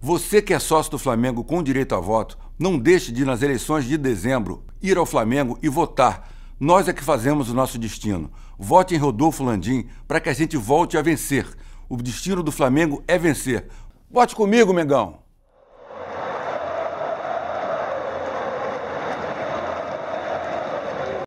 Você que é sócio do Flamengo com direito a voto, não deixe de, nas eleições de dezembro, ir ao Flamengo e votar. Nós é que fazemos o nosso destino. Vote em Rodolfo Landim para que a gente volte a vencer. O destino do Flamengo é vencer. Vote comigo, Mengão!